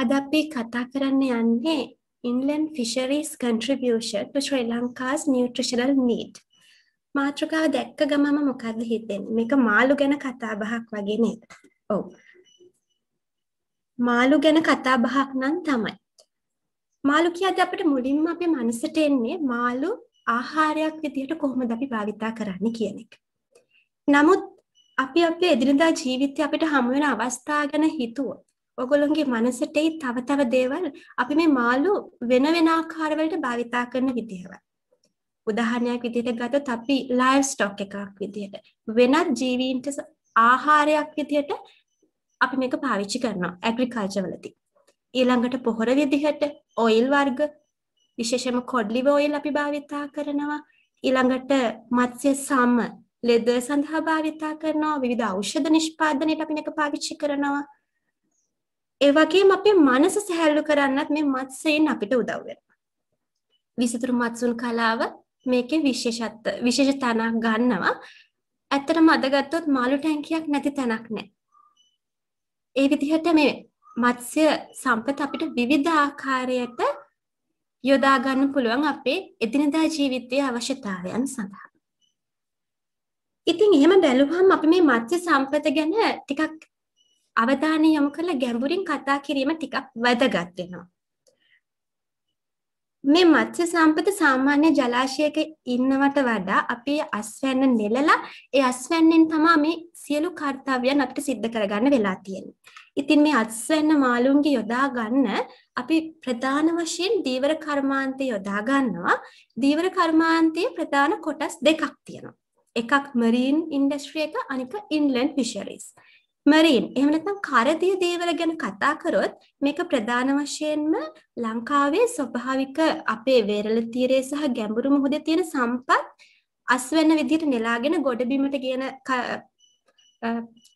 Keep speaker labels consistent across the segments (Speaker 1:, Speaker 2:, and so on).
Speaker 1: අද අපි කතා කරන්න යන්නේ ඉන්ලන් ෆිෂරිස් කන්ට්‍රිබියෂන් ශ්‍රී ලංකාස් නිියට්‍රෂනල් නීට් මාතෘකාව දැක්ක ගමම මොකක්ද හිතෙන් මේක මාළු ගැන කතා බහක් වගේ නේද ඔව මාළු ගැන කතා බහක් නම් තමයි මාළු කියද අපට මුලින්ම අපේ මනසට එන්නේ මාළු ආහාරයක් විදිහට කොහොමද අපි භාවිතා කරන්න කියන එක නමුත් අපි අපේ එදිනදා ජීවිතය අපිට හමුවෙන අවස්ථා ගැන හිතුවොත් ඔගොල්ලොන්ගේ මනසට තව තව දේවල් අපි මේ මාළු වෙන වෙන ආකාරවලට භාවිතා කරන විදිහව. උදාහරණයක් විදිහට ගත්තොත් අපි ලයිව් ස්ටොක් එකක් විදිහට වෙනත් ජීවීන්ට ආහාරයක් විදිහට අපි මේක පාවිච්චි කරනවා ඇග්‍රිකල්චර් වලදී. ඊළඟට පොහොර විදිහට ඔයිල් වර්ග විශේෂයෙන්ම කොඩ්ලිව ඔයිල් අපි භාවිතා කරනවා. ඊළඟට මත්ස්‍ය සම ලෙඩ සඳහා භාවිතා කරනවා විවිධ ඖෂධ නිෂ්පාදනයට අපි මේක පාවිච්චි කරනවා. ඒ වගේම අපේ මනස සැහැල්ලු කරන්නත් මේ මත්ස්‍යයෙන් අපිට උදව් වෙනවා. විසිතුරු මත්සුන් කලාව මේකේ විශේෂත් විශේෂ තැනක් ගන්නවා. ඇත්තටම අද ගත්තොත් මාළු ටැංකියක් නැති තැනක් නැහැ. ඒ විදිහට මේ මත්ස්‍ය සම්පත අපිට විවිධ ආකාරයට යොදා ගන්න පුළුවන් අපේ එදිනදා ජීවිතයේ අවශ්‍යතාවයන් සඳහා. ඉතින් එහෙම බැලුවහම අපි මේ මත්ස්‍ය සම්පත ගැන ටිකක් අවධානය යොමු කරලා ගැඹුරින් කතා කිරීම ටිකක් වැදගත් වෙනවා. මේ මත්ස්‍ය සම්පත සාමාන්‍ය ජලාශයක ඉන්නවට වඩා අපි අස්වැන්න නෙලලා ඒ අස්වැන්නෙන් තමයි මේ සියලු කාර්යයන් අපිට සිද්ධ කරගන්න වෙලා තියෙන්නේ. ඉතින් මේ අස්වැන්න මාළුන්ගේ යොදා ගන්න අපි ප්‍රධාන වශයෙන් දීවර කර්මාන්තය යොදා ගන්නවා. දීවර කර්මාන්තයේ ප්‍රධාන කොටස් දෙකක් තියෙනවා. එකක් marine industry එක අනික inland fisheries. මරීන් එහෙම නැත්නම් කරදිය දේවල් ගැන කතා කරොත් මේක ප්‍රධාන වශයෙන්ම ලංකාවේ ස්වභාවික අපේ වේරළ තීරයේ සහ ගැඹුරු මුහුදේ තියෙන සම්පත් අස්වැන්න විදිහට නෙලාගෙන ගොඩබිමට කියන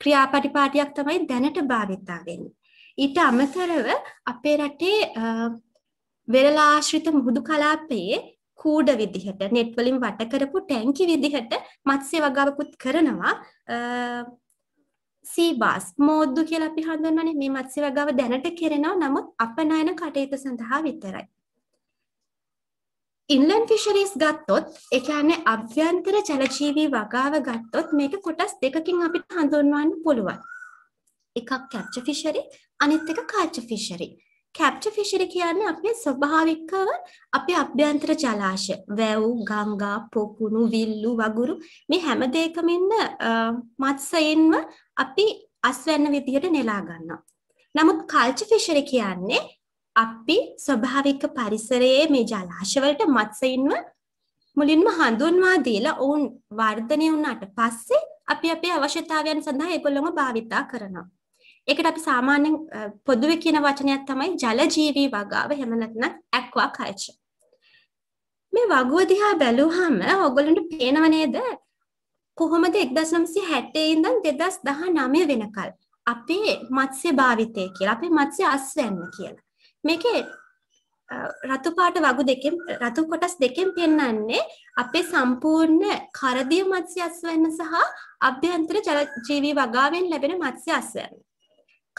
Speaker 1: ක්‍රියාපටිපාටියක් තමයි දැනට භාවිතා වෙන්නේ. ඊට අමතරව අපේ රටේ වෙරළ ආශ්‍රිත මුහුදු කලාපයේ කූඩ විදිහට net වලින් වට කරපු ටැංකි විදිහට මත්ස්‍ය වගාවකුත් කරනවා සීබාස් මෝද්දු කියලා අපි හඳුන්වන්නේ මේ මත්ස්‍ය වර්ගව දැනට කෙරෙනවා නමුත් අපනයන කටයුතු සඳහා විතරයි. ඉන්ලන්ඩ් ෆිෂරිස් ගත්තොත් ඒ කියන්නේ අභ්‍යන්තර ජලජීවී වගාව ගත්තොත් මේක කොටස් දෙකකින් අපිට හඳුන්වන්න පුළුවන්. එකක් කැප්චර් ෆිෂරි අනිත් එක කාච ෆිෂරි. කැප්චර් ෆිෂරි කියන්නේ අපේ ස්වභාවිකව අපේ අභ්‍යන්තර ජලාශය වැව් ගංගා පොකුණු විල්ලු වගුරු මේ හැම දෙයකම ඉන්න මත්ස්‍යයෙන්ම අපි අස්වැන්න විදිහට නෙලා ගන්නවා. නමුත් කල්ච ෆිෂරි කියන්නේ අපි ස්වභාවික පරිසරයේ මේ ජලාශවලට මත්ස්‍යයින්ව මුලින්ම හඳුන්වා දීලා ඔවුන් වර්ධනය වුණාට පස්සේ අපි අපේ අවශ්‍යතාවයන් සඳහා ඒගොල්ලොම භාවිතා කරනවා. ඒකට අපි සාමාන්‍යයෙන් පොදුවේ කියන වචනයක් තමයි ජල ජීවී වගාව එහෙම නැත්නම් ඇක්වා කල්චර්. මේ වගුව දිහා බැලුවහම ඔයගොල්ලන්ට පේනව නේද? කොහොමද 1960 ඉඳන් 2019 වෙනකල් අපේ මත්ස්‍ය භාවිතය කියලා අපේ මත්ස්‍ය අස්වැන්න කියලා. මේකේ රතු පාට වගු දෙකෙන් රතු කොටස් දෙකෙන් පෙන්වන්නේ අපේ සම්පූර්ණ කරදිය මත්ස්‍ය අස්වැන්න සහ අභ්‍යන්තර ජලජීවී වගාවෙන් ලැබෙන මත්ස්‍ය අස්වැන්න.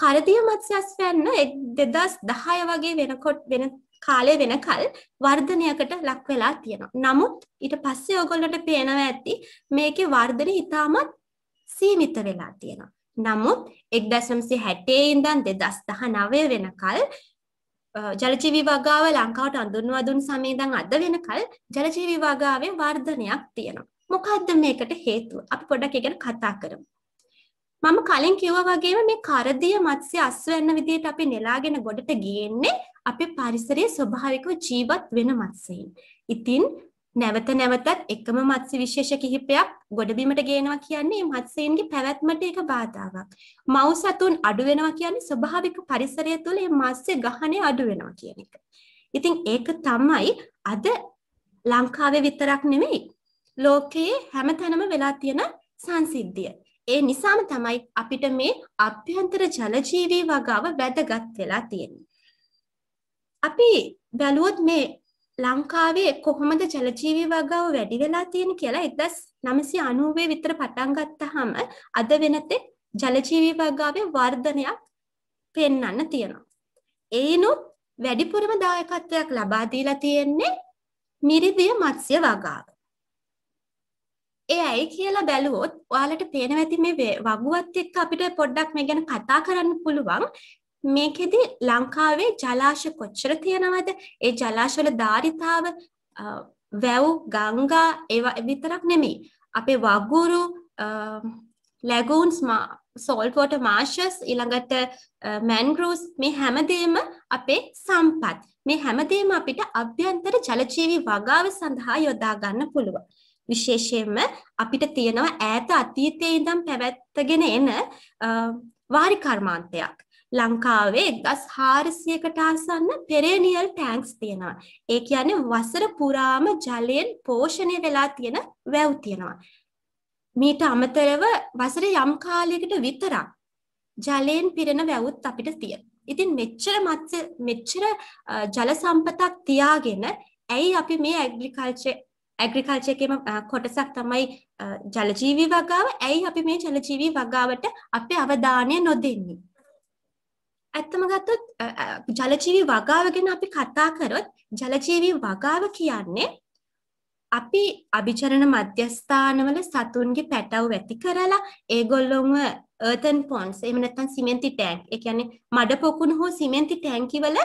Speaker 1: කරදිය මත්ස්‍ය අස්වැන්න 2010 වගේ වෙනකොට වෙන කාලය වෙනකල් වර්ධනයකට ලක් වෙලා තියෙනවා. නමුත් ඊට පස්සේ ඔයගොල්ලන්ට පේනවා ඇති මේකේ වර්ධනය ඉතාමත් සීමිත වෙලා තියෙනවා. නමුත් 1960 ඉඳන් 2019 වෙනකල් ජලජීවි වගාව ලංකාවට අඳුන්වා දුන් සමේ ඉඳන් අද වෙනකල් ජලජීවි වගාවේ වර්ධනයක් තියෙනවා. මොකද්ද මේකට හේතුව? අපි පොඩ්ඩක් ඒක ගැන කතා කරමු. මම කලින් කිව්වා වගේම මේ කරදිය මත්ස්‍ය අස්වැන්න විදියට අපි නෙලාගෙන ගොඩට ගියෙන්නේ අපේ පරිසරයේ ස්වභාවිකව ජීවත් වෙන මත්ස්‍යයින්. ඉතින් නැවත නැවතත් එකම මත්ස්‍ය විශේෂ කිහිපයක් ගොඩබිමට ගේනවා කියන්නේ මේ මත්ස්‍යයන්ගේ පැවැත්මට ඒක බාධාවක්. මව් සතුන් අඩු වෙනවා කියන්නේ ස්වභාවික පරිසරය තුළ මේ මත්ස්‍ය ගහණය අඩු වෙනවා කියන එක. ඉතින් ඒක තමයි අද ලංකාවේ විතරක් නෙමෙයි ලෝකයේ හැමතැනම වෙලා තියෙන සංසිද්ධිය. ඒ නිසාම තමයි අපිට මේ අභ්‍යන්තර ජලජීවී වගාව වැදගත් වෙලා තියෙන්නේ. අපි බැලුවොත් මේ ලංකාවේ කොහොමද ජලජීවී වගාව වැඩි වෙලා තියෙන කියලා 1990 විතර පටන් ගත්තාම අද වෙනතේ ජලජීවී වගාවේ වර්ධනයක් පෙන්වන්න තියෙනවා. ඒනොත් වැඩිපුරම දායකත්වයක් ලබා දීලා තියෙන්නේ මිරිදිය මත්ස්‍ය වගාව. ඒ ඇයි කියලා බැලුවොත් ඔයාලට පේනවා ඇති මේ වගුවත් එක්ක අපිට පොඩ්ඩක් මේ ගැන කතා කරන්න පුළුවන්. මේකෙදි ලංකාවේ ජලාශ කොච්චර තියෙනවද ඒ ජලාශවල ධාරිතාව වැව් ගංගා ඒවා විතරක් නෙමෙයි අපේ වගුරු ලැගූන්ස් සෝල්පෝට මාර්ශස් ඉළඟට මැන්ගරස් මේ හැමදේම අපේ සම්පත් මේ හැමදේම අපිට අභ්‍යන්තර ජලජීවී වගාව සඳහා යොදා ගන්න පුළුවන්. විශේෂයෙන්ම අපිට තියෙනවා ඈත අතීතයේ ඉඳම් පැවැත්තගෙන එන වාරි කර්මාන්තයක්. ලංකාවේ 1400කට ආසන්න පෙරේනියල් ටැංක්ස් තියෙනවා. ඒ කියන්නේ වසර පුරාම ජලයෙන් පෝෂණය වෙලා තියෙන වැව් තියෙනවා. මීට අමතරව වසර යම් කාලයකට විතරක් ජලයෙන් පිරෙන වැවුත් අපිට තියෙනවා. ඉතින් මෙච්චර මත්ස්‍ය මෙච්චර ජල සම්පතක් තියාගෙන ඇයි අපි මේ ඇග්‍රිකල්චර් ඇග්‍රිකල්චර් එකේම කොටසක් තමයි ජලජීවි වගාව. ඇයි අපි මේ ජලජීවි වගාවට අපේ අවධානය නොදෙන්නේ? ඇත්තම ගත්තොත් ජලජීවි වගාව ගැන අපි කතා කරොත් ජලජීවි වගාව කියන්නේ අපි අභිචරණ මධ්‍යස්ථානවල සතුන්ගේ පැටව් ඇති කරලා ඒගොල්ලොම ඒතන් පොන්ස් එහෙම නැත්නම් සිමෙන්ති ටැංක් ඒ කියන්නේ මඩ පොකුණු හෝ සිමෙන්ති ටැංකිවල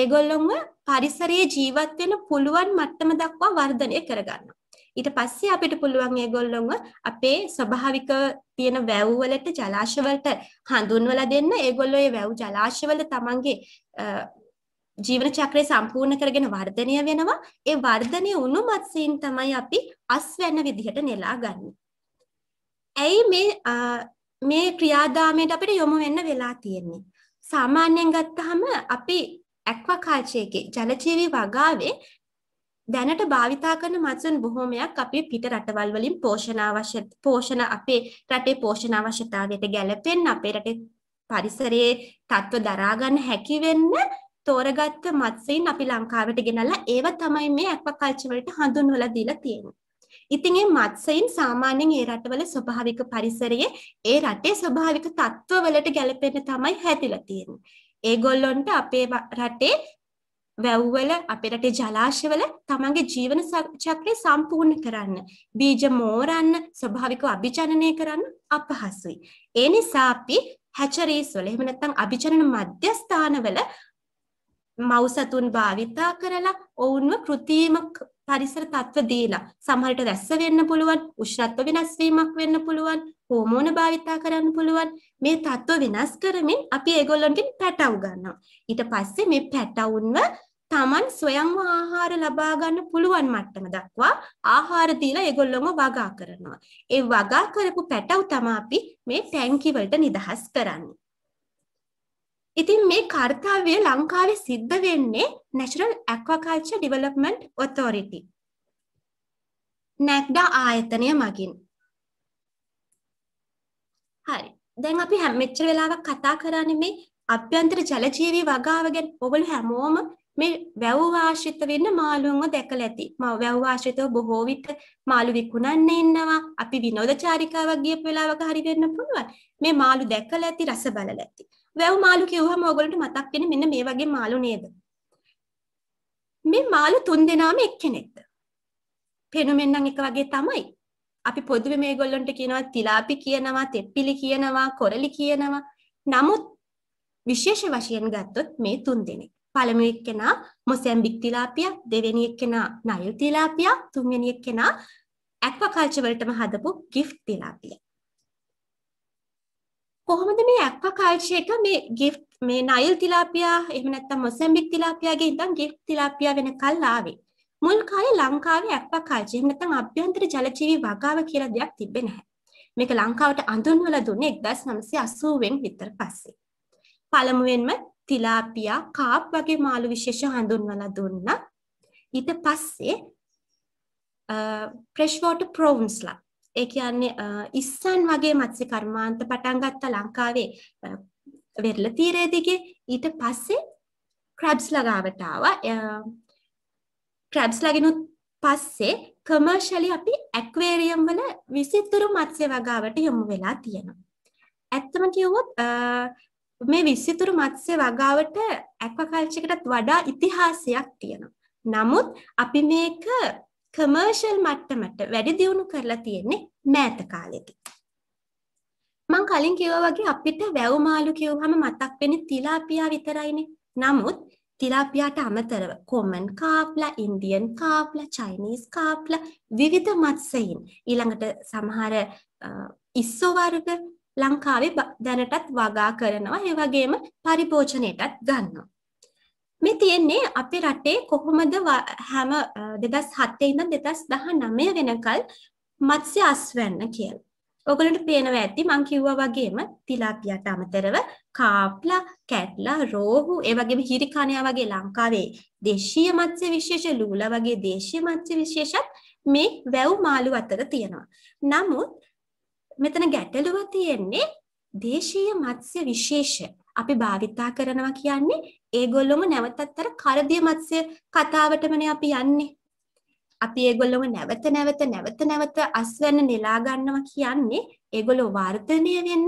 Speaker 1: ඒගොල්ලොම පරිසරයේ ජීවත් වෙන්න පුළුවන් මට්ටම දක්වා වර්ධනය කරගන්නවා. ඊට පස්සේ අපිට පුළුවන් ඒගොල්ලොන්ව අපේ ස්වභාවික තියෙන වැව් වලට ජලාශ වලට හඳුන්වලා දෙන්න ඒගොල්ලෝ ඒ වැව් ජලාශ වල තමන්ගේ ජීවන චක්‍රය සම්පූර්ණ කරගෙන වර්ධනය වෙනවා ඒ වර්ධනය වුණු මත්ස්‍යයන් තමයි අපි අස් වෙන විදිහට නෙලා ගන්න. ඇයි මේ මේ ක්‍රියාදාමයට අපිට යොමු වෙන්න වෙලා තියෙන්නේ. සාමාන්‍යයෙන් ගත්තහම අපි ඇක්වාකල්චරයේ ජලජීවි වගාවේ දැනට භාවිතා කරන මත්ස්‍යන් බොහෝමයක් අපේ පිට රටවල් වලින් පෝෂණ අවශ්‍ය පෝෂණ අපේ රටේ පෝෂණ අවශ්‍යතාවයට ගැළපෙන්න අපේ රටේ පරිසරයේ තත්ත්ව දරා ගන්න හැකි වෙන්න තෝරගත්ත මත්ස්‍යන් අපි ලංකාවට ගෙනල්ලා ඒව තමයි මේ ඇක්වාකල්චර් වලට හඳුන්වලා දීලා තියෙන්නේ. ඉතින් මේ මත්ස්‍යන් සාමාන්‍යයෙන් ඒ රටවල ස්වභාවික පරිසරයේ ඒ රටේ ස්වභාවික තත්ත්ව වලට ගැළපෙන්න තමයි හැදිලා තියෙන්නේ. ඒගොල්ලොන්ට අපේ රටේ වැව්වල අපේ රටේ ජලාශවල තමන්ගේ ජීවන චක්‍රය සම්පූර්ණ කරන්න. බීජ මෝරන්න, ස්වභාවිකව අභිජනනය කරන්න අපහසුයි. ඒ නිසා අපි හැචරීස් වල එහෙම නැත්නම් අභිජනන මධ්‍යස්ථානවල මව් සතුන් භාවිතා කරලා ඔවුන්ව કૃතිම පරිසර තත්ත්ව දීලා සමහරට රැස්ස වෙන්න පුළුවන් උෂ්ණත්ව වෙනස් වීමක් වෙන්න පුළුවන් හෝමෝන භාවිතා කරන්න පුළුවන් මේ තත්ත්ව වෙනස් කරමින් අපි ඒගොල්ලන්ගෙන් පැටව ගන්නවා ඊට පස්සේ මේ පැටවුන්ව තමන් සොයන්ව ආහාර ලබා ගන්න පුළුවන් මට්ටම දක්වා ආහාර දීලා ඒගොල්ලොම වගා කරනවා. ඒ වගා කරපු පැටව් තමයි අපි මේ ටැංකි වලට නිදහස් කරන්නේ. ඉතින් මේ කාර්යය ලංකාවේ සිද්ධ වෙන්නේ National Aquaculture Development Authority. නැක්ඩා ආයතනය මගින්. හරි. දැන් අපි හැම මෙච්චර වෙලාවක් කතා කරන්නේ මේ අභ්‍යන්තර ජලජීවී වගාව ගැන. ඔගොල්ලෝ හැමෝම මේ වැව් ආශ්‍රිත වෙන්න මාළුන්ව දැකලා ඇති. මා වැව් ආශ්‍රිතව බොහෝ විට මාළු විකුණන්න ඉන්නවා. අපි විනෝද චාරිකාවක් ගියපු වෙලාවක හරි වෙන්න පුළුවන්. මේ මාළු දැකලා ඇති, රස බලලා ඇති. වැව් මාළු කිව්වහම ඔයගොල්ලන්ට මතක් වෙන්නේ මෙන්න මේ වගේ මාළු නේද? මේ මාළු තුන් දෙනාම එක්කෙනෙක්ද? පෙනුමෙන් නම් එක වගේ තමයි. අපි පොදුවේ මේගොල්ලන්ට කියනවා තිලාපි කියනවා, තෙප්පිලි කියනවා, කොරලි කියනවා. නමුත් විශේෂ වශයෙන් ගත්තොත් මේ තුන් දෙනෙක්. පළමු එක්කෙනා මොසැම්බික් තිලාපියා, දෙවෙනි එක්කෙනා නයිල් තිලාපියා, තුන්වෙනි එක්කෙනා ඇක්වාකල්චර් වලටම හදපු gift තිලාපියා. කොහොමද මේ ඇක්වාකල්චර් එක මේ gift මේ නයිල් තිලාපියා එහෙම නැත්නම් මොසැම්බික් තිලාපියාගේ ඉඳන් gift තිලාපියා වෙනකල් ආවේ. මුල් කාලේ ලංකාවේ ඇක්වාකල්චර් එහෙම නැත්නම් අභ්‍යන්තර ජලජීවී වගාව කියලා දෙයක් තිබෙන්නේ නැහැ. මේක ලංකාවට අඳුන්වලා දුන්නේ 1980 වෙනි විතර පස්සේ. පළමුවෙන්ම තිලාපියා කාප් වගේ මාළු විශේෂ හඳුන්වලා දුන්නා. ඊට පස්සේ ප්‍රෙෂ් වෝටර් ප්‍රෝන්ස්ලා ඒ කියන්නේ ඉස්සන් වගේ මත්ස්‍ය කර්මාන්ත පටන් ගත්ත ලංකාවේ වෙරළ තීරය දිගේ ඊට පස්සේ ක්‍රැබ්ස් ලගාවට ආවා ක්‍රැබ්ස් ලගිනුත් පස්සේ කමර්ෂලි අපි ඇක්වේරියම් වල විසිතුරු මත්ස්‍ය වගාවට යොමු වෙලා තියෙනවා. ඇත්තම කිව්වොත් මේ විසිතුරු මත්ස්‍ය වගාවට ඇක්වකල්චරයටත් වඩා ඉතිහාසයක් තියෙනවා. නමුත් අපි මේක කමර්ෂල් මට්ටමට වැඩි දියුණු කරලා තියෙන්නේ මෑත කාලෙදී. මං කලින් කිව්වා වගේ අපිට වැව් මාළු කියවහම මතක් වෙන්නේ තිලාපියා විතරයිනේ. නමුත් තිලාපියාට අමතරව කොමන් කාප්ලා, ඉන්දියන් කාප්ලා, චයිනීස් කාප්ලා විවිධ මත්ස්‍යයින් ඊළඟට සමහර ඉස්සෝ වර්ග ලංකාවේ දැනටත් වගා කරනවා. ඒ වගේම පරිභෝජනයටත් ගන්නවා. මේ තියෙන්නේ අපේ රටේ කොහොමද හැම 2007 ඉඳන් 2019 වෙනකල් මත්ස්‍ය අස්වැන්න කියලා. ඔගලට පේනවා ඇති මං කිව්වා වගේම තිලාපියාට අමතරව කාප්ලා කැට්ලා රෝහු ඒ වගේම හිරිකණයා වගේ ලංකාවේ දේශීය මත්ස්‍ය විශේෂ ලූලා වගේ දේශීය මත්ස්‍ය විශේෂත් මේ වැව් මාළු අතර තියෙනවා. නමුත් මෙතන ගැටලුව තියෙන්නේ දේශීය මත්ස්‍ය විශේෂ අපි භාවිතා කරනවා කියන්නේ ඒගොල්ලොම නැවතත් අර කරදිය මත්ස්‍ය කතාවටමනේ අපි යන්නේ. අපි ඒගොල්ලොම නැවත නැවත නැවත නැවත අස්වැන්න නෙලා ගන්නවා කියන්නේ ඒගොල්ලෝ වර්ධනය වෙන්න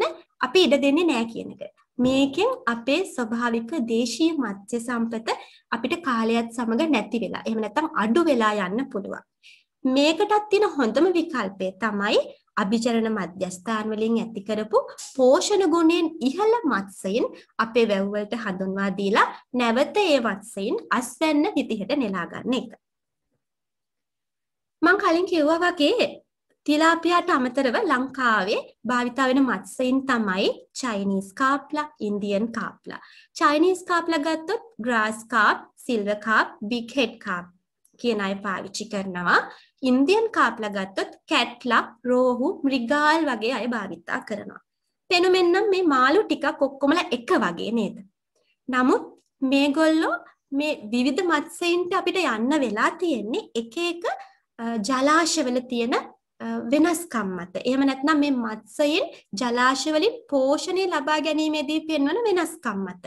Speaker 1: අපි ඉඩ දෙන්නේ නැහැ කියන එක. මේකෙන් අපේ ස්වභාවික දේශීය මත්ස්‍ය සම්පත අපිට කාලයත් සමග නැති වෙලා. එහෙම නැත්නම් අඩු වෙලා යන්න පුළුවන්. මේකටත් තියෙන හොඳම විකල්පය තමයි අභිචරණ මධ්‍යස්ථාන වලින් ඇති කරපු පෝෂණ ගුණයෙන් ඉහළ මත්ස්‍යයින් අපේ වැව් වලට හඳුන්වා දීලා නැවත ඒ මත්ස්‍යයින් අස්වැන්න විදිහට නෙලා ගන්න එක. මම කලින් කිව්වා වගේ තිලාපියාට අමතරව ලංකාවේ භාවිතා වෙන මත්ස්‍යයින් තමයි චයිනීස් කාප්ලා, ඉන්දියන් කාප්ලා. චයිනීස් කාප්ලා ගත්තොත් grass carp, silver carp, big head carp කියන අය පාවිච්චි කරනවා. ඉන්දියන් කාපලා ගත්තොත් කැට්ලක්, රෝහු, මෘගාල් වගේ අය භාවිතා කරනවා. පෙනුමෙන්නම් මේ මාළු ටිකක් ඔක්කොමලා එක වගේ නේද? නමුත් මේගොල්ලෝ මේ විවිධ මත්ස්‍යයින්ට අපිට යන්න වෙලා තියෙන්නේ එක එක ජලාශවල තියෙන වෙනස්කම් මත. එහෙම නැත්නම් මේ මත්ස්‍යයෙන් ජලාශවලින් පෝෂණය ලබා ගැනීමේදී පෙන්වන වෙනස්කම් මත.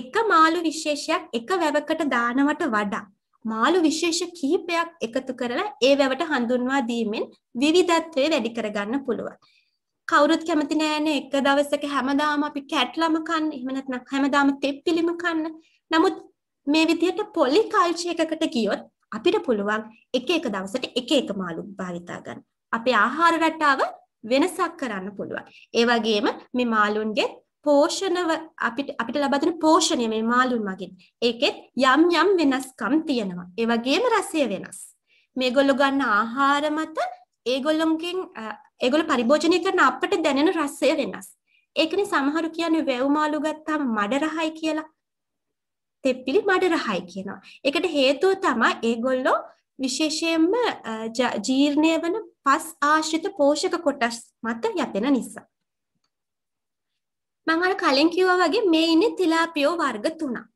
Speaker 1: එක මාළු විශේෂයක් එක වැවකට දානවට වඩා මාළු විශේෂ කිහිපයක් එකතු කරලා ඒ වැවට හඳුන්වා දීමෙන් විවිධත්වය වැඩි කරගන්න පුළුවන්. කවුරුත් කැමති නෑනේ එක දවසක හැමදාම අපි කැට්ලම කන්න, එහෙම නැත්නම් හැමදාම තෙප්පිලිම කන්න. නමුත් මේ විදිහට පොලි කල්චර් එකකට ගියොත් අපිට පුළුවන් එක එක දවසට එක එක මාළු භාවිතා ගන්න. අපේ ආහාර රටාව වෙනසක් කරන්න පුළුවන්. ඒ වගේම මේ මාළුන්ගේ පෝෂණව අපිට අපිට ලබා දෙන පෝෂණය මේ මාළුන් මගින් ඒකෙත් යම් යම් වෙනස්කම් තියෙනවා ඒ වගේම රසය වෙනස් මේගොල්ලෝ ගන්න ආහාර මත ඒගොල්ලොන්ගෙන් ඒගොල්ලෝ පරිභෝජනය කරන අපට දැනෙන රසය වෙනස් ඒකනේ සමහරු කියන්නේ වැව් මාළු ගත්තාම මඩ රහයි කියලා තෙප්පිලි මඩ රහයි කියනවා ඒකට හේතුව තමයි ඒගොල්ලෝ විශේෂයෙන්ම ජීර්ණය වන පස් ආශ්‍රිත පෝෂක කොටස් මත යැපෙන නිසා මම අර කලින් කිව්වා වගේ මේ ඉන්නේ තිලාපියෝ වර්ග තුනක්.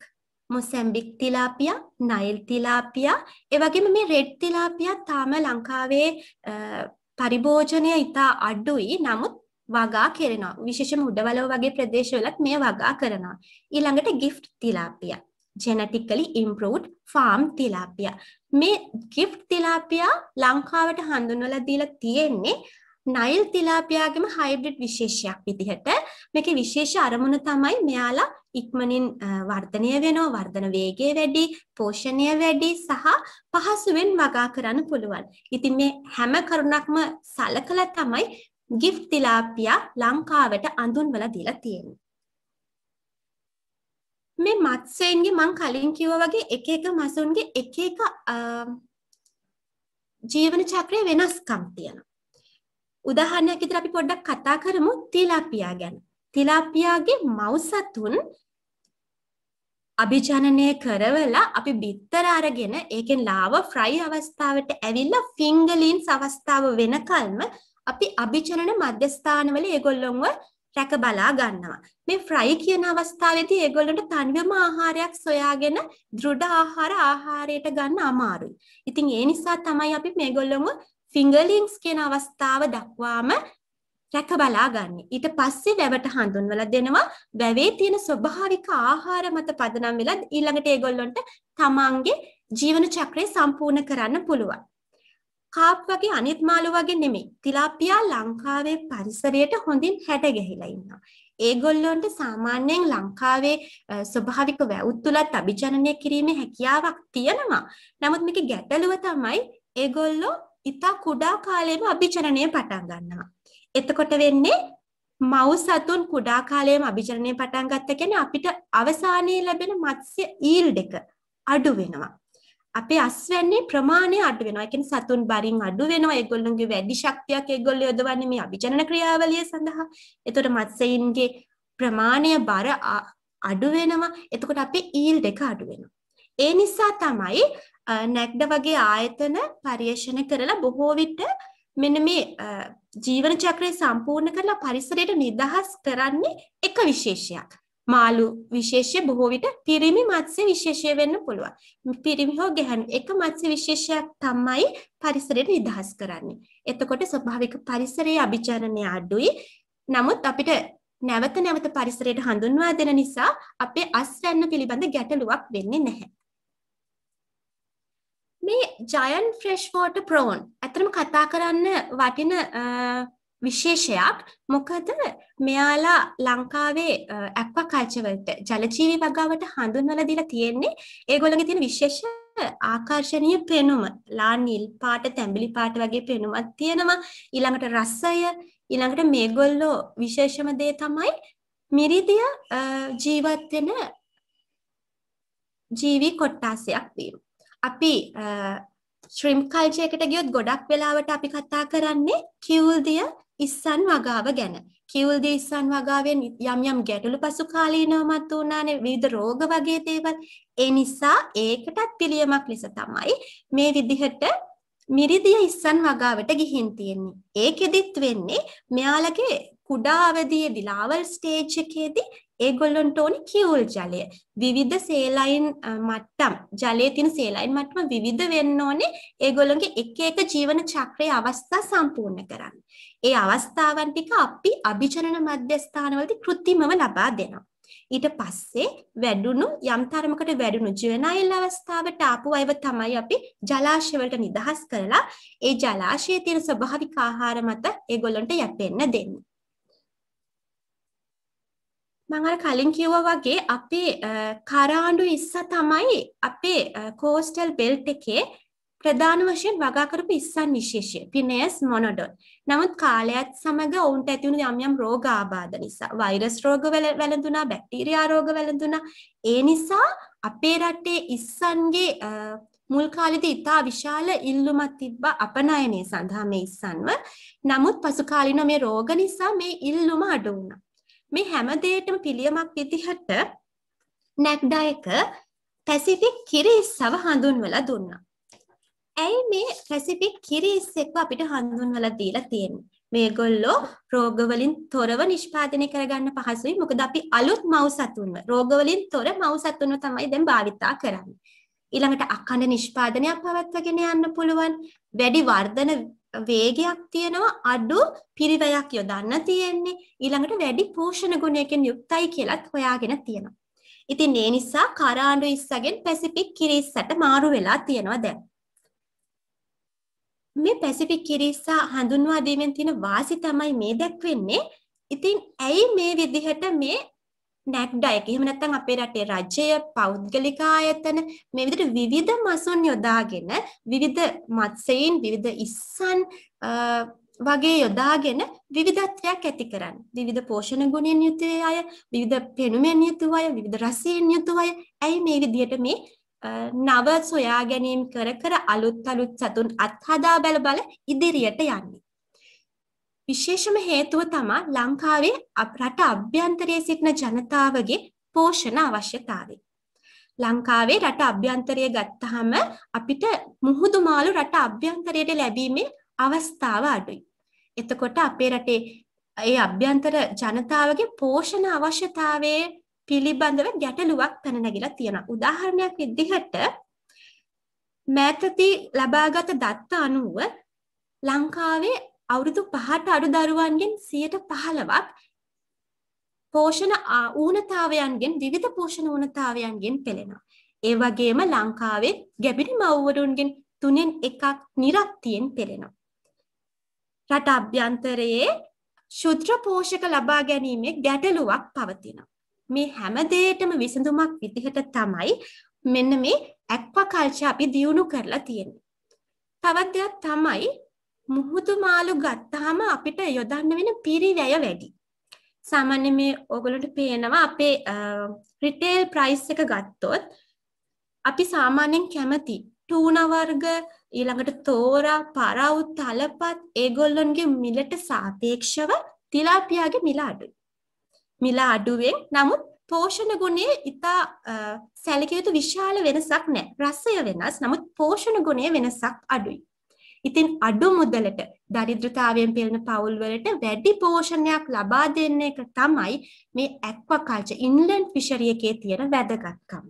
Speaker 1: මොසැම්බික් තිලාපියා, නයිල් තිලාපියා, ඒ වගේම මේ රෙඩ් තිලාපියා තාම ලංකාවේ පරිභෝජනය ඉතා අඩුයි. නමුත් වගා කරනවා. විශේෂම උඩවලව වගේ ප්‍රදේශවලත් මේ වගා කරනවා. ඊළඟට gift තිලාපියා. genetically improved farm tilapia මේ gift tilapia ලංකාවට හඳුන්වලා දීලා තියෙන්නේ නයිල් තිලාපියාගේම හයිබ්‍රිඩ් විශේෂයක් විදිහට මේකේ විශේෂ අරමුණ තමයි මෙයාලා ඉක්මනින් වර්ධනය වෙනවා වර්ධන වේගය වැඩි පෝෂණය වැඩි සහ පහසුවෙන් වගා කරන්න පුළුවන්. ඉතින් මේ හැම කරුණක්ම සලකලා තමයි gift තිලාපියා ලංකාවට අඳුන්වලා දීලා තියෙන්නේ. මේ මත්ස්‍යයන්ගේ මං කලින් කිව්වා වගේ එක එක මසුන්ගේ එක එක ජීවන චක්‍රය වෙනස්කම් තියෙනවා. උදාහරණයක් විදිහට අපි පොඩ්ඩක් කතා කරමු තිලාපියා ගැන. තිලාපියාගේ මව්සතුන් අභිජනනය කරවලා අපි බිත්තර අරගෙන ඒකෙන් ලාව ෆ්‍රයි අවස්ථාවට ඇවිල්ලා ෆිංගලින්ස් අවස්ථාව වෙනකල්ම අපි අභිජනන මධ්‍යස්ථානවල ඒගොල්ලොන්ව රැක බලා ගන්නවා. මේ ෆ්‍රයි කියන අවස්ථාවේදී ඒගොල්ලන්ට තනිවම ආහාරයක් සොයාගෙන දෘඩ ආහාර ආහාරයට ගන්න අමාරුයි. ඉතින් ඒ නිසා තමයි අපි මේගොල්ලොම ෆිංගලින්ස් කියන අවස්ථාව දක්වාම රැක බලා ගන්න. ඊට පස්සේ වැවට හඳුන්වලා දෙනවා වැවේ තියෙන ස්වභාවික ආහාර මත පදනම් වෙලා ඊළඟට ඒගොල්ලොන්ට තමන්ගේ ජීවන චක්‍රය සම්පූර්ණ කරන්න පුළුවන්. කාප් වගේ අනිත් මාළු වගේ නෙමෙයි. තිලාපියා ලංකාවේ පරිසරයට හොඳින් හැඩ ගැහිලා ඉන්නවා. ඒගොල්ලොන්ට සාමාන්‍යයෙන් ලංකාවේ ස්වභාවික වැවුත් තුලත් අභිජනනය කිරීමේ හැකියාවක් තියෙනවා. නමුත් මේකේ ගැටලුව තමයි ඒගොල්ලෝ ඉතා කුඩා කාලයේම අභිචරණය පටන් ගන්නවා. එතකොට වෙන්නේ මව් සතුන් කුඩා කාලයේම අභිචරණය පටන් ගත්ත කියන්නේ අපිට අවසානයේ ලැබෙන මත්ස්‍ය ඊල්ඩ් එක අඩු වෙනවා. අපේ අස්වැන්නේ ප්‍රමාණය අඩු වෙනවා. ඒ කියන්නේ සතුන් බරින් අඩු වෙනවා. ඒගොල්ලන්ගේ වැඩි ශක්තියක් ඒගොල්ලෝ යොදවන්නේ මේ අභිචරණ ක්‍රියාවලිය සඳහා. එතකොට මත්ස්‍යයින්ගේ ප්‍රමාණය බර අඩු වෙනවා. එතකොට අපේ ඊල්ඩ් එක අඩු වෙනවා. ඒ නිසා තමයි නැක්ඩ වගේ ආයතන පර්යේෂණ කරලා බොහෝ විට මෙන්න මේ ජීවන චක්‍රය සම්පූර්ණ කරලා පරිසරයට නිදහස් කරන්නේ එක විශේෂයක්. මාළු විශේෂය බොහෝ විට පිරිමි මත්ස්‍ය විශේෂය වෙන්න පුළුවන්. පිරිමි හෝ ගැහැණු එක මත්ස්‍ය විශේෂයක් තමයි පරිසරයට නිදහස් කරන්නේ. එතකොට ස්වභාවික පරිසරයේ අභිචරණය අඩුයි. නමුත් අපිට නැවත නැවත පරිසරයට හඳුන්වා දෙන නිසා අපේ අස්වැන්න පිළිබඳ ගැටලුවක් වෙන්නේ නැහැ. ජයන් ෆ්‍රෙෂ්වෝට ප්‍රෝන් ඇතරම කතා කරන්න වටින විශේෂයක් මොකද මෙයාලා ලංකාවේ ඇක්ව කල්චවලට ජලජීවි වගාවට හඳුන්වල දිලා තියෙන්නේ ඒගොළඟ තියෙන විශේෂ ආකර්ශණය පෙනුම ලා නිල් පාට තැඹිලි පාට වගේ පෙනුමත් තියෙනවා ඊළඟට රස්සය ඊළඟට මේගොල්ලෝ විශේෂම දේ තමයි මිරිදිය ජීවත්වෙන ජීවී කොට්ටාසයක් වීම අපි ශ්‍රිම් කල්චයකට ගියොත් ගොඩක් වෙලාවට අපි කතා කරන්නේ කිවුල්දිය ඉස්සන් වගාව ගැන. කිවුල්දිය ඉස්සන් වගාවෙන් යම් යම් ගැටලු පසු කාලීනව මතුවුණානේ විවිධ රෝග වගේ දේවල්. ඒ නිසා ඒකටත් පිළියමක් ලෙස තමයි මේ විදිහට මිරිදිය ඉස්සන් වගාවට ගිහින් තියෙන්නේ. ඒකෙදිත් වෙන්නේ මෙයාලගේ කුඩා අවදියේදී ලාවල් ස්ටේජ් එකේදී ඒගොල්ලොන්ට ඕනි කිවුල් ජලය. විවිධ සේලයින් මට්ටම් ජලයේ තියෙන සේලයින් මට්ටම විවිධ වෙන්න ඕනේ ඒගොල්ලොන්ගේ එක එක ජීවන චක්‍රයේ අවස්ථා සම්පූර්ණ කරන්න. ඒ අවස්ථාවන් ටික අපි අභිජනන මධ්‍යස්ථානවලදී કૃත්‍රිමව ලබා දෙනවා. ඊට පස්සේ වැඩුණු යම් තරමකට වැඩුණු ජීවනායල් අවස්ථාවට ආපු අයව තමයි අපි ජලාශය වලට නිදහස් කරලා ඒ ජලාශයේ තියෙන ස්වභාවික ආහාර මත ඒගොල්ලන්ට යැපෙන්න දෙන්නේ. මං අර කලින් කිව්වා වගේ අපේ කරාඬු ඉස්ස තමයි අපේ කෝස්ටල් බෙල්ට් එකේ ප්‍රධාන වශයෙන් වගා කරපු ඉස්සන් විශේෂය පිනේස් මොනොඩොන්. නමුත් කාලයත් සමග ඔවුන්ට ඇතිවුණු යම් යම් රෝග ආබාධ නිසා වෛරස් රෝග වැළඳුනා, බැක්ටීරියා රෝග වැළඳුනා. ඒ නිසා අපේ රටේ ඉස්සන්ගේ මුල් කාලෙදී ඉතා විශාල ඉල්ලුමක් තිබ්බ අපනයනය සඳහා මේ ඉස්සන්ව. නමුත් පසු කාලිනව මේ රෝග නිසා මේ ඉල්ලුම අඩු වුණා. මේ හැම දෙයකටම පිළියමක් විදිහට නැග්ඩා එක පැසිෆික් කිරිස්සව හඳුන්වලා දුන්නා. ඇයි මේ පැසිෆික් කිරිස් එක්ක අපිට හඳුන්වලා දීලා තියෙන්නේ? මේගොල්ලෝ රෝගවලින් තොරව නිෂ්පාදනය කරගන්න පහසුයි. මොකද අපි අලුත් මව් සතුන්ව රෝගවලින් තොර මව් සතුන්ව තමයි දැන් භාවිතා කරන්නේ. ඊළඟට අඛණ්ඩ නිෂ්පාදනයක් පවත්වාගෙන යන්න පුළුවන්. වැඩි වර්ධන වේගයක් තියෙනවා අඩු පිරිවැයක් යොදන්න තියෙන්නේ ඊළඟට වැඩි පෝෂණ ගුණයකින් යුක්තයි කියලත් හොයාගෙන තියෙනවා. ඉතින් ඒ නිසා කරාඬු ඉස්සගෙන් පැසිෆික් කිරිස්සට මාරු වෙලා තියෙනවා දැන්. මේ පැසිෆික් කිරිස්ස හඳුන්වා දීමෙන් තියෙන වාසි තමයි මේ දැක්වෙන්නේ. ඉතින් ඇයි මේ විදිහට මේ නැක්ඩා එක. එහෙම නැත්නම් අපේ රටේ රජය, පෞද්ගලික ආයතන මේ විදිහට විවිධ මසුන් යොදාගෙන විවිධ මත්සෙයින් විවිධ ඉස්සන් වගේ යොදාගෙන විවිධත්වයක් ඇති කරන්න. විවිධ පෝෂණ ගුණෙන් යුතු අය, විවිධ පෙනුමෙන් යුතු අය, විවිධ රසයෙන් යුතු අය. ඇයි මේ විදිහට මේ නව සොයා ගැනීම කර කර අලුත් අලුත් සතුන් අත්හදා බැල බල ඉදිරියට යන්නේ? විශේෂම හේතුව තමා ලංකාවේ රට අභ්‍යන්තරයේ සිටින ජනතාවගේ පෝෂණ අවශ්‍යතාවය. ලංකාවේ රට අභ්‍යන්තරය ගත්තහම අපිට මුහුදු මාළු රට අභ්‍යන්තරයට ලැබීමේ අවස්ථාව අඩුයි. එතකොට අපේ රටේ ඒ අභ්‍යන්තර ජනතාවගේ පෝෂණ අවශ්‍යතාවයේ පිළිබඳව ගැටලුවක් පැන නැගිලා තියෙනවා. උදාහරණයක් විදිහට මෑතදී ලබාගත දත්ත අනුව ලංකාවේ අවුරුදු 5ට අඩු දරුවන්ගෙන් 115ක් පෝෂණ ඌනතාවයන්ගෙන් විවිධ පෝෂණ ඌනතාවයන්ගෙන් පෙළෙනවා. ඒ වගේම ලංකාවේ ගැබිරි මව්වරුන්ගෙන් තුනෙන් එකක් නිරක්තියෙන් පෙළෙනවා. රට අභ්‍යන්තරයේ ශුද්‍ර පෝෂක ලබා ගැනීමේ ගැටලුවක් පවතිනවා. මේ හැම දෙයකටම විසඳුමක් විදිහට තමයි මෙන්න මේ ඇක්වාකල්චර් අපි දියුණු කරලා තියෙන්නේ. තවත් දෙයක් තමයි මුහුදු මාළු ගත්තාම අපිට යොදන්න වෙන පිරිවැය වැඩි. සාමාන්‍ය මේ ඕගොල්ලන්ට පේනවා අපේ රිටේල් ප්‍රයිස් එක ගත්තොත් අපි සාමාන්‍යයෙන් කැමති ටූනා වර්ග ඊළඟට තෝරා පරව් තලපත් ඒගොල්ලන්ගේ මිලට සාපේක්ෂව තිලාපියාගේ මිල අඩුයි. මිල අඩුවෙන් නමුත් පෝෂණ ගුණයේ ඉතා සැලකිය යුතු විශාල වෙනසක් නැහැ. රසය වෙනස්. නමුත් පෝෂණ ගුණයේ වෙනසක් අඩුයි. ඉතින් අඩු මුදලට දරිද්‍රතාවයෙන් පෙළෙන පවුල් වලට වැඩි පෝෂණයක් ලබා දෙන එක තමයි මේ ඇක්වාකල්චර් ඉන්ලන්ඩ් ෆිෂරි එකේ තියෙන වැදගත්කම.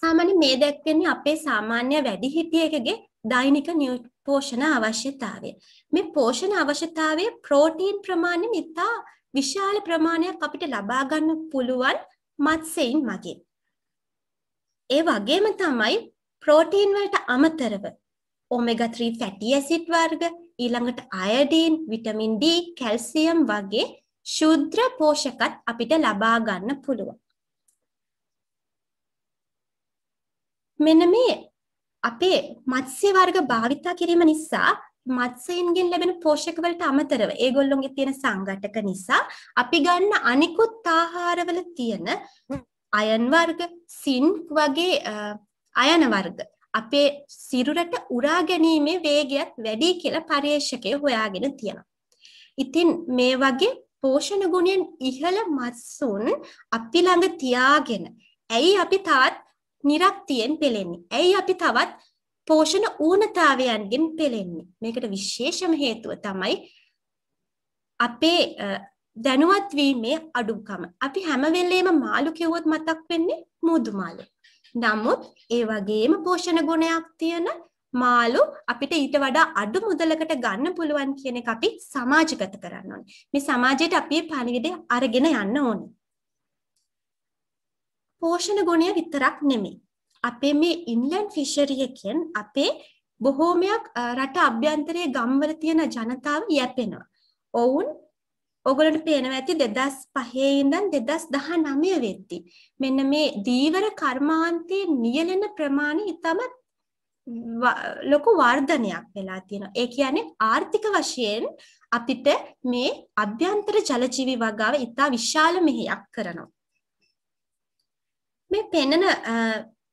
Speaker 1: සාමාන්‍යයෙන් මේ දැක්වෙන්නේ අපේ සාමාන්‍ය වැඩිහිටියෙකුගේ දෛනික පෝෂණ අවශ්‍යතාවය. මේ පෝෂණ අවශ්‍යතාවයේ ප්‍රෝටීන් ප්‍රමාණය ඉතා විශාල ප්‍රමාණයක් අපිට ලබා ගන්න පුළුවන් මත්ස්‍යයින් මගින්. ඒ වගේම තමයි ප්‍රෝටීන් වලට අමතරව omega 3 fatty acid වර්ග ඊළඟට අයඩින් විටමින් D කැල්සියම් වගේ ශුද්‍ර පෝෂකත් අපිට ලබා ගන්න පුළුවන් මෙන්න මේ අපේ මත්ස්‍ය වර්ග භාවිතා කිරීම නිසා මත්ස්‍යයන්ගෙන් ලැබෙන පෝෂක වලට අමතරව ඒගොල්ලොන්ගේ තියෙන සංඝටක නිසා අපි ගන්න අනිකුත් ආහාරවල තියෙන අයන් වර්ග, සින්ක් වගේ අයන වර්ග අපේ සිරුරට උරා ගැනීමේ වේගයත් වැඩි කියලා පරිේශකය හොයාගෙන තියෙනවා. ඉතින් මේ වගේ පෝෂණ ගුණයෙන් ඉහළ මත්සුන් අපි ළඟ තියාගෙන ඇයි අපි තවත් නිරක්තියෙන් පෙළෙන්නේ? ඇයි අපි තවත් පෝෂණ ඌනතාවයන්ගෙන් පෙළෙන්නේ? මේකට විශේෂම හේතුව තමයි අපේ දැනුවත් වීමේ අඩුකම. අපි හැම වෙලේම මාළු කිව්වොත් මතක් වෙන්නේ මූදු මාළු. නමුත් ඒ වගේම පෝෂණ ගුණයක් තියෙන මාළු අපිට ඊට වඩා අඩු මුදලකට ගන්න පුළුවන් කියන එක අපි සමාජගත කරන්න ඕනේ. මේ සමාජයට අපි පණිවිඩය අරගෙන යන්න ඕනේ. පෝෂණ ගුණය විතරක් නෙමෙයි. අපේ මේ ඉන්ලන්ඩ් ෆිෂරි එකෙන් අපේ බොහෝමයක් රට අභ්‍යන්තරයේ ගම්වල තියෙන ජනතාව යැපෙනවා. ඔවුන් ඕගොල්ලන්ට පේනවා ඇති 2005 ඉඳන් 2019 වෙද්දි මෙන්න මේ දීවර කර්මාන්තයේ නියැලෙන ප්‍රමාණය ඉතමත් ලොකු වර්ධනයක් වෙලා තියෙනවා. ඒ කියන්නේ ආර්ථික වශයෙන් අපිට මේ අභ්‍යන්තර ජලජීවි වගාව ඉතා විශාල මෙහෙයක් කරනවා. මේ පෙන්නන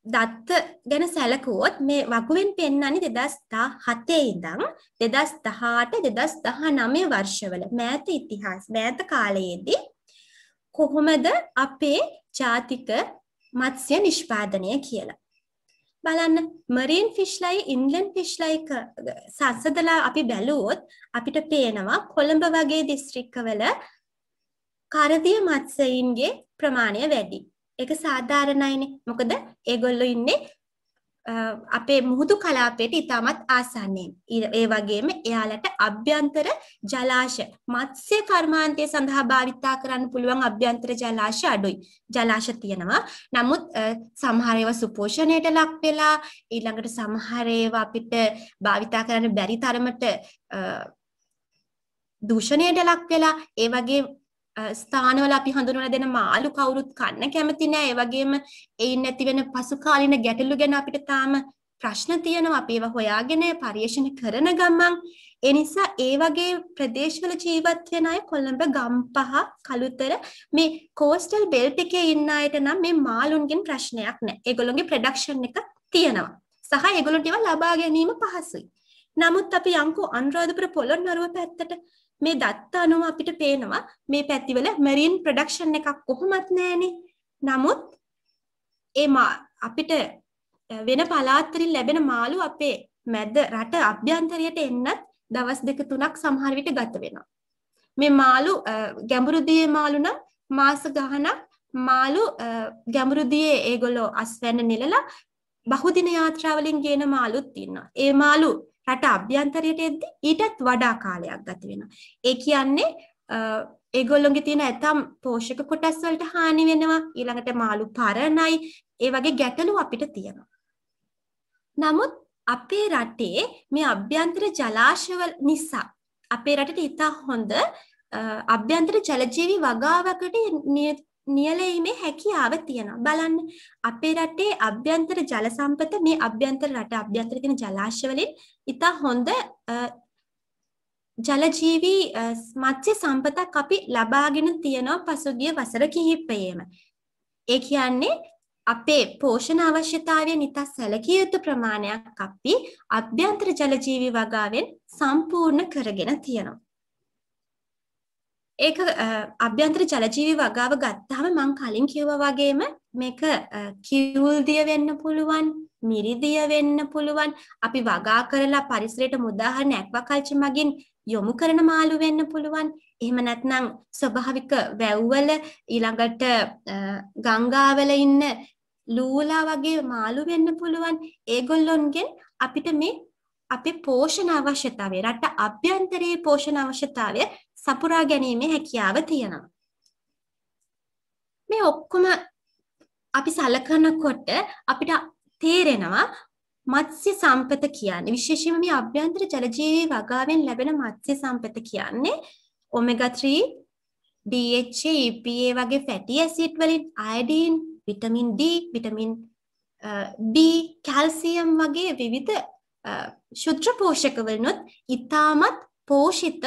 Speaker 1: දත්ත ගැන සැලකුවොත් මේ වකුවෙන් පෙන්වන්නේ 2017 ඉඳන් 2018 2019 වර්ෂවල මෑත ඉතිහාස මෑත කාලයේදී කොහොමද අපේ ජාතික මත්ස්‍ය නිෂ්පාදනය කියලා. බලන්න මරීන් ෆිෂ්ලයි ඉන්ලන් ෆිෂ්ලයි සංසදලා අපි බැලුවොත් අපිට පේනවා කොළඹ වගේ දිස්ත්‍රික්කවල කරදිය මත්ස්‍යයින්ගේ ප්‍රමාණය වැඩි. ඒක සාධාරණයිනේ. මොකද ඒගොල්ලෝ ඉන්නේ අපේ මුහුදු කලාපයට ඉතාමත් ආසන්නයෙන්. ඒ වගේම එයාලට අභ්‍යන්තර ජලාශ මත්ස්‍ය කර්මාන්තය සඳහා භාවිතා කරන්න පුළුවන් අභ්‍යන්තර ජලාශ අඩුයි. ජලාශ තියෙනවා. නමුත් සමහර ඒවා සුපෝෂණයට ලක් වෙලා ඊළඟට සමහර ඒවා අපිට භාවිතා කරන්න බැරි තරමට දූෂණයට ලක් වෙලා ඒ වගේ ස්ථානවල අපි හඳුනන දෙන මාළු කවුරුත් කන්න කැමති නෑ ඒ වගේම එයින් ඇතිවෙන පසුකාලීන ගැටලු ගැන අපිට තාම ප්‍රශ්න තියෙනවා අපි ඒවා හොයාගෙන පරිශන කරන ගමන් ඒ නිසා ඒ වගේ ප්‍රදේශවල ජීවත් වෙන අය කොළඹ ගම්පහ කළුතර මේ කෝස්ටල් බෙල්ට් එකේ ඉන්න අයට නම් මේ මාළුන්ගෙන් ප්‍රශ්නයක් නැහැ. ඒගොල්ලොන්ගේ ප්‍රොඩක්ෂන් එක තියෙනවා. සහ ඒගොල්ලන්ට ඒවා ලබා ගැනීම පහසුයි. නමුත් අපි යන්කෝ අනුරාධපුර පොළොන්නරුව පැත්තට මේ දත්ත අනුව අපිට පේනවා මේ පැතිවල මැරීන් ප්‍රොඩක්ෂන් එකක් කොහොමත් නැහැනේ. නමුත් ඒ අපිට වෙන පළාත් වලින් ලැබෙන මාළු අපේ මැද රට අභ්‍යන්තරයට එන්නත් දවස් දෙක තුනක් සමහර විට ගත වෙනවා. මේ මාළු ගැඹුරුදියේ මාළු නම් මාස ගණනක් මාළු ගැඹුරුදියේ ඒගොල්ලෝ අස්වැන්න නෙලලා බහුදින යාත්‍රා වලින් ගේන මාළුත් ඉන්නවා. ඒ මාළු රට අභ්‍යන්තරයට එද්දි ඊටත් වඩා කාලයක් ගත වෙනවා. ඒ කියන්නේ ඒගොල්ලොන්ගේ තියෙන ඇතම් පෝෂක කොටස් වලට හානි වෙනවා. ඊළඟට මාළු පරණයි. ඒ වගේ ගැටලු අපිට තියෙනවා. නමුත් අපේ රටේ මේ අභ්‍යන්තර ජලාශවල නිසා අපේ රටට ඉතා හොඳ අභ්‍යන්තර ජලජීවි වගාවකට නියලීමේ හැකියාව තියෙනවා. බලන්න අපේ රටේ අභ්‍යන්තර ජල සම්පත මේ අභ්‍යන්තර රට අභ්‍යන්තර තියෙන ජලාශ වලින් ඉතා හොඳ ජලජීවී මත්්‍ය සම්පතක් අපි ලබාගෙන තියෙනවා පසුගිය වසර කිහිප්පයේම. ඒ කියන්නේ අපේ පෝෂණ අවශ්‍යතාවය නිතා සැලකිය යුතු ප්‍රමාණයක් අපි අභ්‍යන්තර ජලජීවි වගාවෙන් සම්පූර්ණ කරගෙන තියෙනවා. ඒක අභ්‍යන්තර ජලජීවි වගාව ගත්තාම මං කලින් කිව්වා වගේම මේක කිවුල්දිය වෙන්න පුළුවන් මිරිදිය වෙන්න පුළුවන් අපි වගා කරලා පරිසරයට මුදාහරණ ඇක්වාකල්චර් මගින් යොමු කරන මාළු වෙන්න පුළුවන් එහෙම නැත්නම් ස්වභාවික වැව්වල ඊළඟට ගංගාවල ඉන්න ලූලා වගේ මාළු වෙන්න පුළුවන් ඒගොල්ලොන්ගෙන් අපිට මේ අපේ පෝෂණ අවශ්‍යතාවය රට අභ්‍යන්තරයේ පෝෂණ අවශ්‍යතාවය සපුරා ගැනීමේ හැකියාව තියෙනවා. මේ ඔක්කොම අපි සලකනකොට අපිට තේරෙනවා මත්ස්‍ය සම්පත කියන්නේ විශේෂයෙන්ම මේ අභ්‍යන්තර ජලජීවී වගාවෙන් ලැබෙන මත්ස්‍ය සම්පත කියන්නේ omega 3 DHA EPA වගේ ෆැටි ඇසිඩ් වලින් iodine vitamin D vitamin D calcium වගේ විවිධ uh, ශුද්‍ර පෝෂක වලිනුත් ඊටමත් පෝෂිත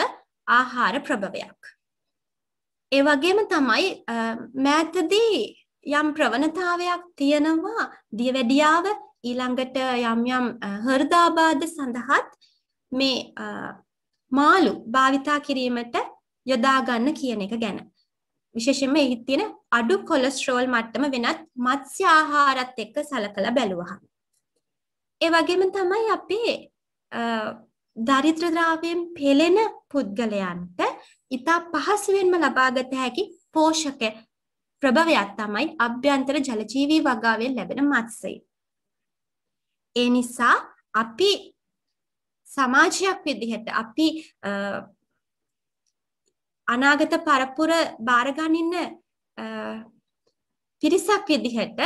Speaker 1: ආහාර ප්‍රභවයක්. ඒ වගේම තමයි මෑතදී යම් ප්‍රවණතාවයක් තියෙනවා දියවැඩියාව ඊළඟට යම් යම් හෘදාබාධ සඳහාත් මේ මාළු භාවිතා කිරීමට යොදා ගන්න කියන එක ගැන. විශේෂයෙන්ම එහි තියෙන අඩු කොලෙස්ටරෝල් මට්ටම වෙනත් මත්ස්‍ය ආහාරත් එක්ක සලකලා බැලුවහම. ඒ වගේම තමයි අපේ දරිද්‍ර ද්‍රව්‍යයෙන් පෙළෙන පුද්ගලයන්ට ඉතා පහසුවෙන්ම ලබාගත හැකි පෝෂක ප්‍රභවයක් තමයි අභ්‍යන්තර ජලජීවී වගාවෙන් ලැබෙන මත්ස්‍යය. ඒ නිසා අපි සමාජයක් විදිහට අපි අනාගත පරපුර බාරගනින්න පිරිසක් විදිහට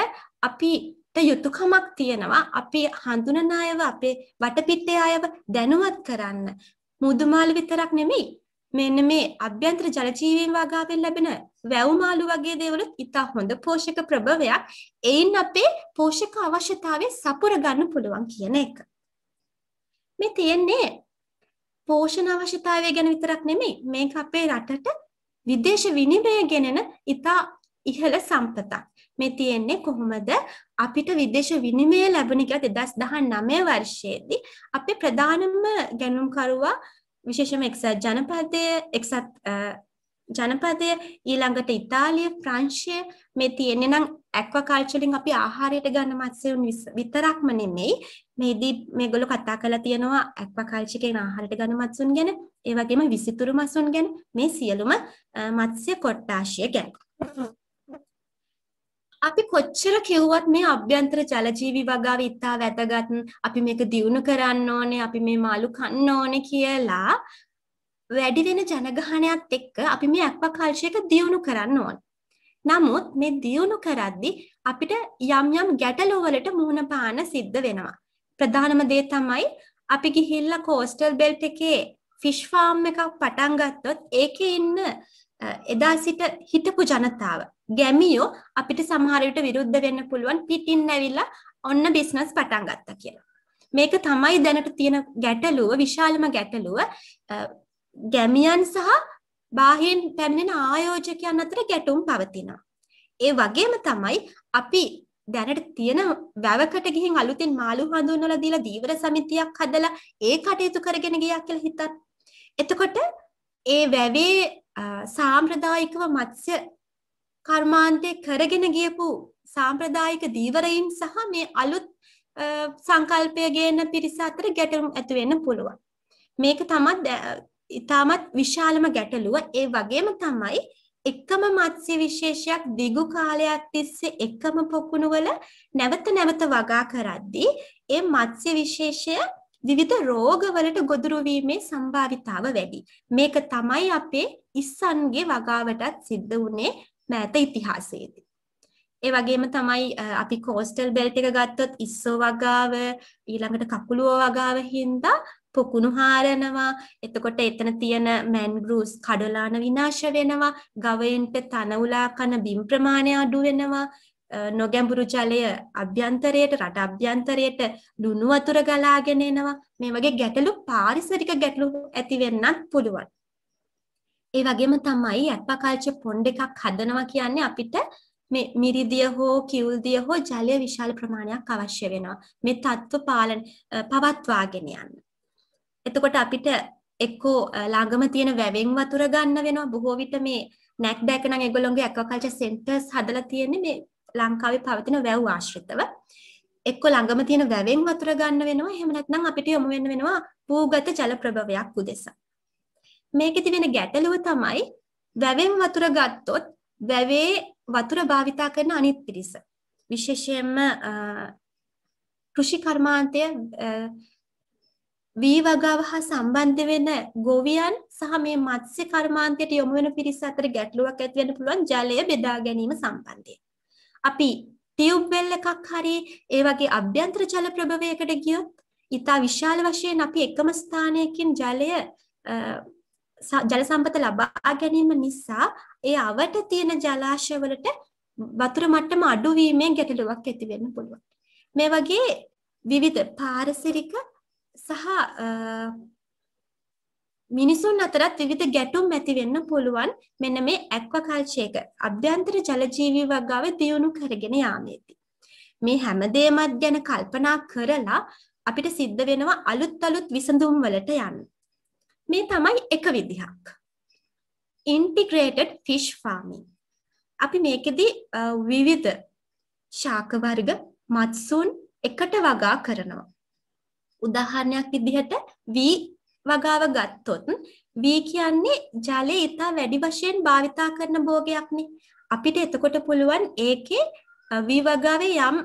Speaker 1: අපි යුතුයකමක් තියෙනවා අපි හඳුනන අයව අපේ වටපිටේ අයව දැනුවත් කරන්න. මුදුමාළු විතරක් නෙමෙයි මෙන්න මේ අභ්‍යන්තර ජලජීවීන් වගාවෙන් ලැබෙන වැව් මාළු වගේ දේවලුත් ඉතා හොඳ පෝෂක ප්‍රභවයක්. එයින් අපේ පෝෂක අවශ්‍යතාවය සපුර ගන්න පුළුවන් කියන එක. මේ තියෙන්නේ පෝෂණ අවශ්‍යතාවය ගැන විතරක් නෙමෙයි මේක අපේ රටට විදේශ විනිමය ගෙනෙන ඉතා ඉහළ සම්පතක්. මේ තියෙන්නේ කොහොමද අපිට විදේශ විනිමය ලැබුණ කියලා 2019 වර්ෂයේදී අපේ ප්‍රධානම ගැනුම්කරුවා විශේෂම එක්සත් ජනපදය එක්සත් ජනපදය ඊළඟට ඉතාලිය ප්‍රංශය මේ තියෙන්නේ නම් ඇක්වාකල්චරින් අපි ආහාරයට ගන්න මත්ස්‍යයන් විතරක්ම නෙමෙයි මේදී මේගොල්ලෝ කතා කරලා තියෙනවා ඇක්වාකල්චරිකෙන් ආහාරයට ගන්න මත්ස්‍යන් ගැන ඒ වගේම විසිතුරු මත්ස්‍යන් ගැන මේ සියලුම මත්ස්‍ය කොට්ටාශය ගැන අපි කොච්චර කිව්වත් මේ අභ්‍යන්තර ජලජීවි වගාව ඉතා වැදගත් අපි මේක දියුණු කරන්න ඕනේ අපි මේ මාළු කන්න ඕනේ කියලා වැඩි වෙන ජනගහනයත් එක්ක අපි මේ ඇක්වාකල්චර් දියුණු කරන්න ඕන. නමුත් මේ දියුණු කරද්දී අපිට යම් යම් ගැටලු වලට මුහුණ පාන සිද්ධ වෙනවා. ප්‍රධානම දේ තමයි අපි ගිහිල්ලා කෝස්ටල් බෙල්ට් එකේ ෆිෂ් ෆාම් එකක් පටන් ගත්තොත් ඒකේ ඉන්න එදා සිට හිටපු ජනතාව ගැමියෝ අපිට සමහර විට විරුද්ධ වෙන්න පුළුවන් පිටින් ඇවිල්ලා ඔන්න බිස්නස් පටන් ගත්තා කියලා. මේක තමයි දැනට තියෙන ගැටලුව විශාලම ගැටලුව ගැමියන් සහ බාහින් පැමිණෙන ආයෝජකයන් අතර ගැටුම් පවතිනවා. ඒ වගේම තමයි අපි දැනට තියෙන වැවකට ගිහින් අලුතින් මාළු හඳුන්වලා දීලා දීවර සමිතියක් හදලා ඒ කටයුතු කරගෙන ගියා කියලා හිතත්. එතකොට ඒ වැවේ සාම්ප්‍රදායිකව මත්ස්‍ය කර්මාන්තේ කරගෙන ගියපු සාම්ප්‍රදායික දීවරයින් සහ මේ අලුත් සංකල්පය ගේන පිරිස අතර ගැටලු ඇති වෙන්න පුළුවන්. මේක තමත් ඉතාමත් විශාලම ගැටලුව. ඒ වගේම තමයි එකම මත්ස්‍ය විශේෂයක් දිගු කාලයක් තිස්සේ එකම පොකුණුවල නැවත නැවත වගා කරද්දී ඒ මත්ස්‍ය විශේෂය විවිධ රෝගවලට ගොදුරු වීමේ සම්භාවිතාව වැඩි. මේක තමයි අපේ ඉස්සන්ගේ වගාවටත් සිද්ධ වුණේ මෑත ඉතිහාසයේදී. ඒ වගේම තමයි අපි කෝස්ටල් බෙල්ට් එක ගත්තොත් ඉස්සෝ වගාව ඊළඟට කකුලුව වගාව හින්දා පොකුණු හාරනවා එතකොට එතන තියෙන මැන්ග්‍රූස් කඩලාන විනාශ වෙනවා ගවයින්ට තනවුලා කන බිම් ප්‍රමාණය අඩු වෙනවා නොගැඹුරු ජලය අභ්‍යන්තරයට රට අභ්‍යන්තරයට ලුණු වතුර ගලාගෙන එනවා මේ වගේ ගැටලු පාරිසරික ගැටලු ඇති වෙන්නත් පුළුවන් ඒ වගේම තමයි ඇක්වාකල්චර් පොන්ඩ් එකක් හදනවා කියන්නේ අපිට මේ මිරිදිය හෝ කිවුල්දිය හෝ ජලය විශාල ප්‍රමාණයක් අවශ්‍ය වෙනවා. මේ තත්ත්ව පාලන පවත්වාගෙන යන්න. එතකොට අපිට එක්කෝ ළඟම තියෙන වැවෙන් වතුර ගන්න වෙනවා. බොහෝ විට මේ නැක්ඩැක නම් ඒගොල්ලොන්ගේ ඇක්වාකල්චර් සෙන්ටර්ස් හදලා තියෙන්නේ මේ ලංකාවේ පවතින වැව් ආශ්‍රිතව. එක්ක ළඟම තියෙන වැවෙන් වතුර ගන්න වෙනවා. එහෙම නැත්නම් අපිට යොමු වෙන්න වෙනවා භූගත ජල ප්‍රභවයක් උදෙසා. මේකෙදි වෙන ගැටලුව තමයි වැවෙන් වතුර ගත්තොත් වැවේ වතුර භාවිතා කරන අනිත් පිරිස. විශේෂයෙන්ම කෘෂි කර්මාන්තය වී වගාව හා සම්බන්ධ වෙන ගොවියන් සහ මේ මත්ස්‍ය කර්මාන්තයට යොමු වෙන පිරිස අතර ගැටලුවක් ඇති වෙන්න පුළුවන් ජලය බෙදා ගැනීම සම්බන්ධයෙන්. අපි ටියුබ් වෙල් එකක් හරි ඒ වගේ අභ්‍යන්තර ජල ප්‍රභවයකට ගියොත් ඊට විශාල වශයෙන් අපි එකම ස්ථානයකින් ජලය ජල සම්පත ලබා ගැනීම නිසා ඒ අවට තියෙන ජලාශවලට වතුර මට්ටම අඩුවීමේ ගැටලුවක් ඇති වෙන්න පුළුවන්. මේ වගේ විවිධ පාරිසරික සහ මිනිසුන් අතරත් විවිධ ගැටුම් ඇති වෙන්න පුළුවන් මෙන්න මේ ඇක්වාකල්චර් එක අභ්‍යන්තර ජලජීවී වර්ගාවේ දියුණු කරගෙන යාමේදී. මේ හැමදේමත් ගැන කල්පනා කරලා අපිට සිද්ධ වෙනවා අලුත් අලුත් විසඳුම් වලට යන්න. මේ තමයි එක විදිහක්. integrated fish farming. අපි මේකෙදී විවිධ ශාක වර්ග මත්සූන් එකට වගා කරනවා. උදාහරණයක් විදිහට වී වගාව ගත්තොත් වී කියන්නේ ජලයේ ඉතා වැඩි වශයෙන් භාවිතා කරන භෝගයක්නේ. අපිට එතකොට පුළුවන් ඒකේ වී වගාවේ යම්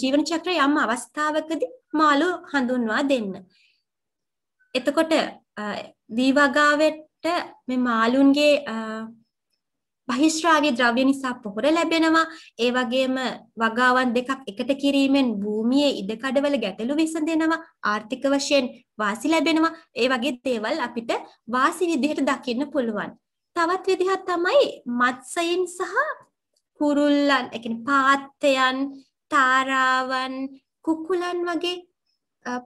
Speaker 1: ජීවන චක්‍ර යම් අවස්ථාවකදී මාළු හඳුන්වා දෙන්න. එතකොට දීවගාවට මේ මාළුන්ගේ බහිස්රාගේ ද්‍රව්‍ය නිසා පොහොර ලැබෙනවා ඒ වගේම වගාවන් දෙකක් එකට කිරීමෙන් භූමියේ ඉඩකඩවල ගැටලු විසඳෙනවා ආර්ථික වශයෙන් වාසි ලැබෙනවා ඒ වගේ දේවල් අපිට වාසි විදිහට දකින්න පුළුවන් තවත් විදිහක් තමයි මත්සයින් සහ කුරුල්ලන් ඒ කියන්නේ පාත්තයන් තාරාවන් කුකුලන් වගේ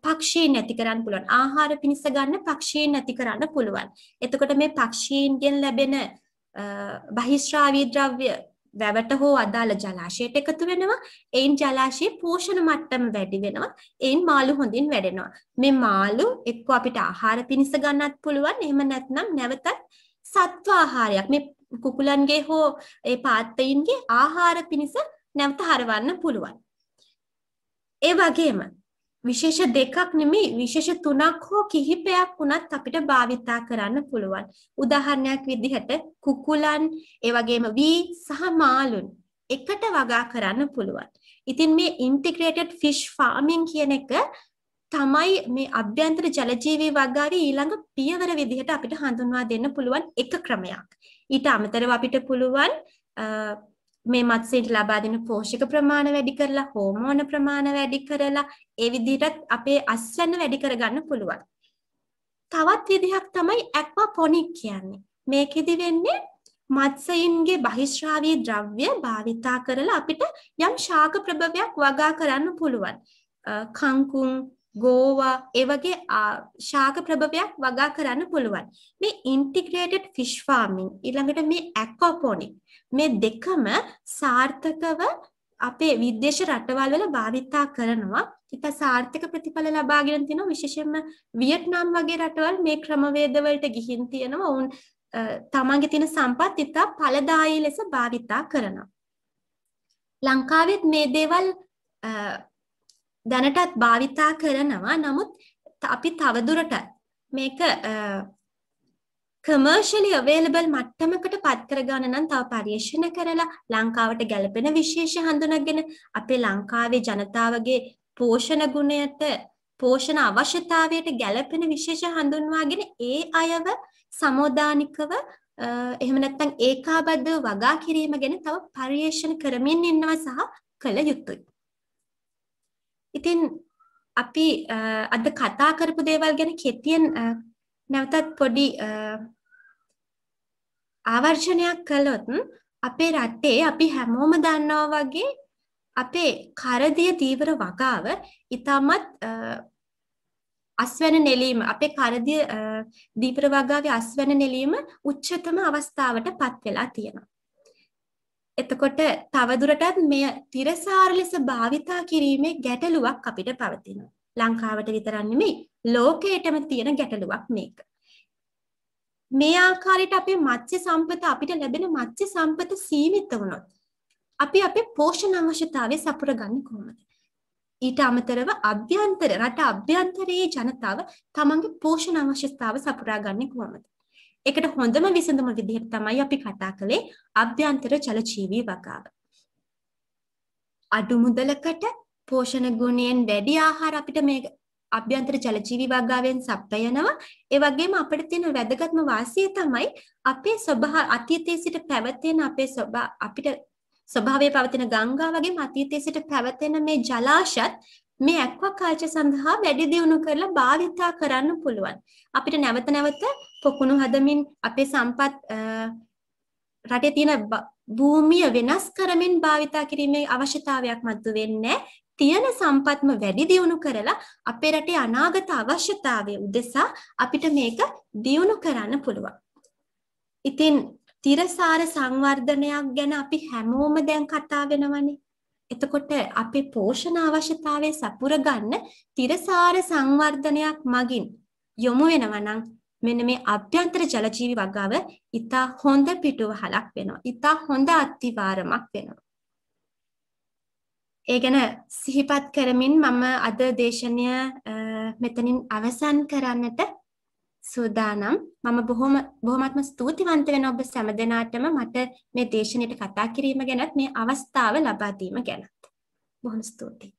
Speaker 1: පක්ෂීන් නැති කරන්න පුළුවන්. ආහාර පිණිස ගන්න පක්ෂීන් නැති කරන්න පුළුවන්. එතකොට මේ පක්ෂීන්ගෙන් ලැබෙන බහිශ්‍රාවී ද්‍රව්‍ය වැවට හෝ අදාළ ජලාශයට එකතු වෙනවා. එයින් ජලාශයේ පෝෂණ මට්ටම වැඩි වෙනවා. එයින් මාළු හොඳින් වැඩෙනවා. මේ මාළු එක්ක අපිට ආහාර පිණිස ගන්නත් පුළුවන්. එහෙම නැත්නම් නැවතත් සත්ව ආහාරයක් මේ කුකුලන්ගේ හෝ ඒ පාත්තයින්ගේ ආහාර පිණිස නැවත හරවන්න පුළුවන්. ඒ වගේම විශේෂ දෙකක් නෙමෙයි විශේෂ තුනක් හෝ කිහිපයක් වුණත් අපිට භාවිතා කරන්න පුළුවන්. උදාහරණයක් විදිහට කුකුලන්, ඒ වගේම වී සහ මාළුන් එකට වගා කරන්න පුළුවන්. ඉතින් මේ integrated fish farming කියන එක තමයි මේ අභ්‍යන්තර ජලජීවී වගාවේ ඊළඟ පියවර විදිහට අපිට හඳුන්වා දෙන්න පුළුවන් එක ක්‍රමයක්. ඊට අමතරව අපිට පුළුවන් මේ මත්ස්‍යයට ලබා දෙන පෝෂක ප්‍රමාණය වැඩි කරලා හෝමෝන ප්‍රමාණය වැඩි කරලා ඒ විදිහට අපේ අස්වැන්න වැඩි කරගන්න පුළුවන්. තවත් විදිහක් තමයි ඇක්වාපොනික් කියන්නේ. මේකෙදි වෙන්නේ මත්ස්‍යයින්ගේ බහිශ්‍රාවී ද්‍රව්‍ය භාවිතා කරලා අපිට යම් ශාක ප්‍රභවයක් වගා කරන්න පුළුවන්. කංකුම් ගෝවා ඒ වගේ ශාක ප්‍රභවයක් වගා කරන්න පුළුවන්. මේ ඉන්ටිග්‍රේටඩ් ෆිෂ් ෆාමින් ඊළඟට මේ ඇක්වාපොනික් මේ දෙකම සාර්ථකව අපේ විදේශ රටවල් වල භාවිතා කරනවා. ඉතා සාර්ථක ප්‍රතිඵල ලබාගෙන තිනවා විශේෂයෙන්ම වියට්නාම් වගේ රටවල් මේ ක්‍රමවේද වලට ගිහින් තියෙනවා. ඔවුන් තමන්ගේ තියෙන සම්පත් ඉතා ඵලදායී ලෙස භාවිතා කරනවා. ලංකාවෙත් මේ දේවල් දැනටත් භාවිතා කරනවා නමුත් අපි තවදුරටත් මේක කමර්ෂලි අවේලබල් මට්ටමකට පත් කරගන්න නම් තව පර්යේෂණ කරලා ලංකාවට ගැලපෙන විශේෂ හඳුනගෙන අපේ ලංකාවේ ජනතාවගේ පෝෂණ ගුණයට පෝෂණ අවශ්‍යතාවයට ගැලපෙන විශේෂ හඳුන්වාගෙන ඒ අයව සමෝදානිකව එහෙම නැත්නම් ඒකාබද්ධව වගා කිරීම ගැන තව පර්යේෂණ කරමින් ඉන්නවා සහ කළ යුතුයි. ඉතින් අපි අද කතා කරපු දේවල් ගැන කෙටියෙන් නැවතත් පොඩි ආවර්ජනයක් කළොත් අපේ රටේ අපි හැමෝම දන්නවා වගේ අපේ කරදිය තීව්‍ර වගාව ඉතාමත් අස්වැන නෙලීම අපේ කරදිය දීප්‍ර වගාවේ අස්වැන නෙලීම උච්චතම අවස්ථාවට පත් වෙලා තියෙනවා. එතකොට තවදුරටත් මෙය තිරසාර ලෙස භාවිතා කිරීමේ ගැටලුවක් අපිට පවතිනවා. ලංකාවට විතරක් නෙමෙයි ලෝකයටම තියෙන ගැටලුවක් මේක. මේ ආකාරයට අපේ මත්ස්‍ය සම්පත අපිට ලැබෙන මත්ස්‍ය සම්පත සීමිත වුණොත් අපි අපේ පෝෂණ අවශ්‍යතාවය සපුරගන්නේ කොහොමද? ඊට අමතරව අභ්‍යන්තර රට අභ්‍යන්තරයේ ජනතාව තමන්ගේ පෝෂණ අවශ්‍යතාව සපුරා ගන්නේ කොහොමද? ඒකට හොඳම විසඳුම විදිහට තමයි අපි කතා කළේ අභ්‍යන්තර චලජීවී වගාව. අඩු මුදලකට පෝෂණ ගුණයෙන් වැඩි ආහාර අපිට මේ අභ්‍යන්තර ජලජීවි වගාවෙන් සපයනවා ඒ වගේම අපිට තියෙන වැදගත්ම වාසිය තමයි අපේ ස්වභාව අතීතයේ සිට පැවතෙන අපේ අපිට ස්වභාවයේ පවතින ගංගා වගේම අතීතයේ සිට පැවතෙන මේ ජලාශත් මේ ඇක්වාකල්චර් සඳහා වැඩි දියුණු කරලා භාවිතා කරන්න පුළුවන්. අපිට නැවත නැවත පොකුණු හදමින් අපේ සම්පත් රටේ තියෙන භූමිය වෙනස් කරමින් භාවිතා කිරීමේ අවශ්‍යතාවයක් මතු වෙන්නේ තියෙන සම්පත්ම වැඩි දියුණු කරලා අපේ රටේ අනාගත අවශ්‍යතාවය උදෙසා අපිට මේක දියුණු කරන්න පුළුවන්. ඉතින් තිරසාර සංවර්ධනයක් ගැන අපි හැමෝම දැන් කතා වෙනවනේ. එතකොට අපේ පෝෂණ අවශ්‍යතාවය සපුර ගන්න තිරසාර සංවර්ධනයක් මගින් යොමු වෙනවා නම් මෙන්න මේ අභ්‍යන්තර ජලජීවි වගාව ඉතා හොඳ පිටුවහලක් වෙනවා. ඉතා හොඳ අත්තිවාරමක් වෙනවා. ඒ ගැන සිහිපත් කරමින් මම අද දේශනය මෙතනින් අවසන් කරන්නට සූදානම්. මම බොහොම බොහොමත්ම ස්තුතිවන්ත වෙන ඔබ සෑම දෙනාටම මට මේ දේශනෙට කතා කිරීම ගැනත් මේ අවස්ථාව ලබා දීම ගැනත්. බොහොම ස්තුතියි.